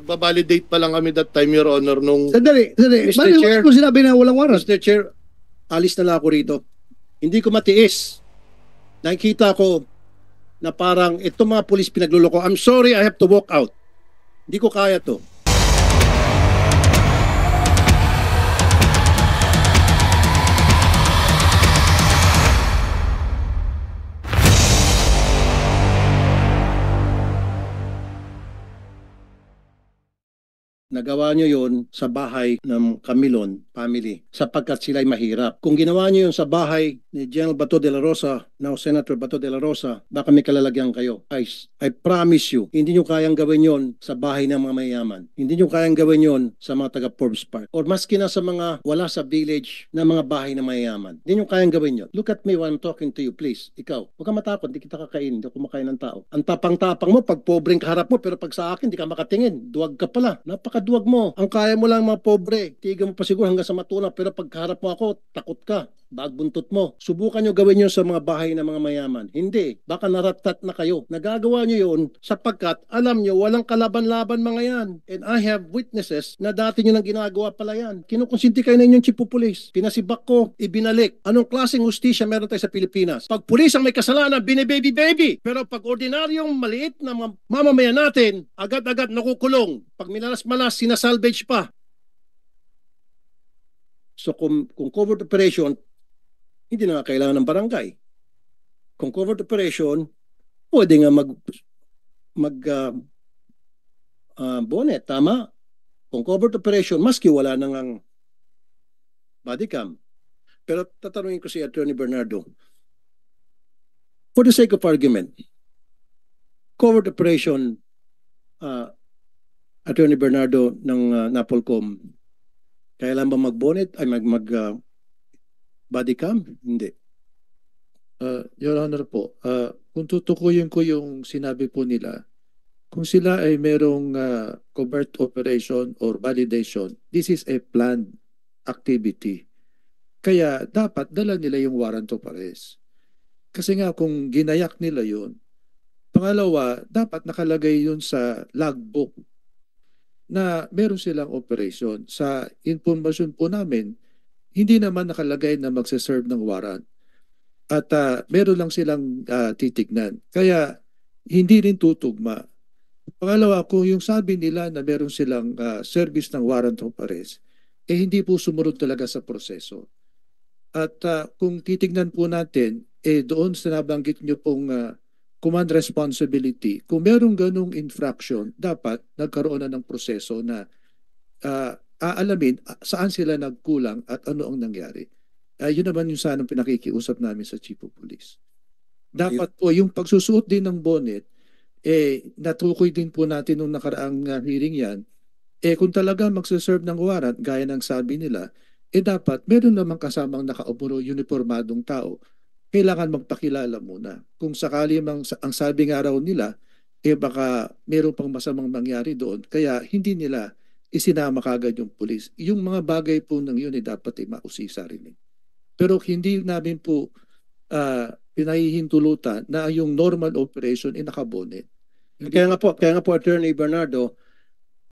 Magbabalidate pa lang kami that time, Your Honor, nung... Sandali, sandali. Mr. Mali, Chair. mo sinabi na walang warrant? Mr. Chair, alis na lang ako rito. Hindi ko matiis. Nakikita ko na parang itong mga polis pinagluloko. I'm sorry, I have to walk out. Hindi ko kaya to. nagawa nyo yon sa bahay ng Camilon family sapagkat sila'y mahirap. Kung ginawa nyo yon sa bahay ni General Bato de la Rosa, now Senator Bato de la Rosa, baka may kalalagyan kayo. I, I promise you, hindi nyo kayang gawin yon sa bahay ng mga mayaman. Hindi nyo kayang gawin yon sa mga taga Forbes Park. Or maski na sa mga wala sa village na mga bahay ng mayaman. Hindi nyo kayang gawin yon. Look at me while I'm talking to you, please. Ikaw, huwag ka matakot, hindi kita kakain, hindi kumakain ng tao. Ang tapang-tapang mo, pag pobreng kaharap mo, pero pag sa akin, hindi ka makatingin. Duwag ka pala. Napaka kaduwag mo. Ang kaya mo lang mga pobre, tiga mo pa siguro hanggang sa matuna pero pagkaharap mo ako, takot ka bagbuntot mo. Subukan nyo gawin yun sa mga bahay ng mga mayaman. Hindi. Baka narattat na kayo. Nagagawa nyo yun sapagkat alam nyo walang kalaban-laban mga yan. And I have witnesses na dati nyo nang ginagawa pala yan. Kinukonsinti kayo na inyong police. Pinasibak ko, ibinalik. Anong klaseng hustisya meron tayo sa Pilipinas? Pag pulis ang may kasalanan, binibaby-baby. Pero pag ordinaryong maliit na mamamayan natin, agad-agad nakukulong. Pag minalas-malas, sinasalvage pa. So kung, kung covert operation, hindi na nga kailangan ng barangay. Kung covert operation, pwede nga mag mag uh, ah, uh, ah, bonnet, tama? Kung covert operation, maski wala nang ang body cam. Pero tatanungin ko si Attorney Bernardo, for the sake of argument, covert operation, uh, Attorney Bernardo ng uh, Napolcom, kailan ba mag-bonnet, ay mag, mag uh, body cam? Hindi. Uh, Your Honor po, uh, kung tutukuyin ko yung sinabi po nila, kung sila ay merong uh, covert operation or validation, this is a planned activity. Kaya dapat dala nila yung warrant of arrest. Kasi nga kung ginayak nila yun, pangalawa, dapat nakalagay yun sa logbook na meron silang operation. Sa information po namin, hindi naman nakalagay na magse-serve ng warrant. At uh, meron lang silang uh, titignan. Kaya hindi rin tutugma. Pangalawa, kung yung sabi nila na meron silang uh, service ng warrant of arrest, eh hindi po sumunod talaga sa proseso. At uh, kung titignan po natin, eh doon sinabanggit nabanggit nyo pong uh, command responsibility, kung merong ganong infraction, dapat nagkaroon na ng proseso na uh, aalamin ah, saan sila nagkulang at ano ang nangyari. Ay, ah, yun naman yung sanang pinakikiusap namin sa Chief of Police. Dapat po, yung pagsusuot din ng bonnet, eh, natukoy din po natin nung nakaraang uh, hearing yan, eh kung talaga magsaserve ng warrant, gaya ng sabi nila, eh dapat meron namang kasamang nakaupuro uniformadong tao. Kailangan magpakilala muna. Kung sakali mang, ang sabi nga raw nila, eh baka meron pang masamang mangyari doon. Kaya hindi nila isinama kagad yung pulis. Yung mga bagay po ng yun ay dapat ay mausisa rin. Eh. Pero hindi namin po uh, pinahihintulutan na yung normal operation ay nakabonet. Kaya nga po, kaya nga po Attorney Bernardo,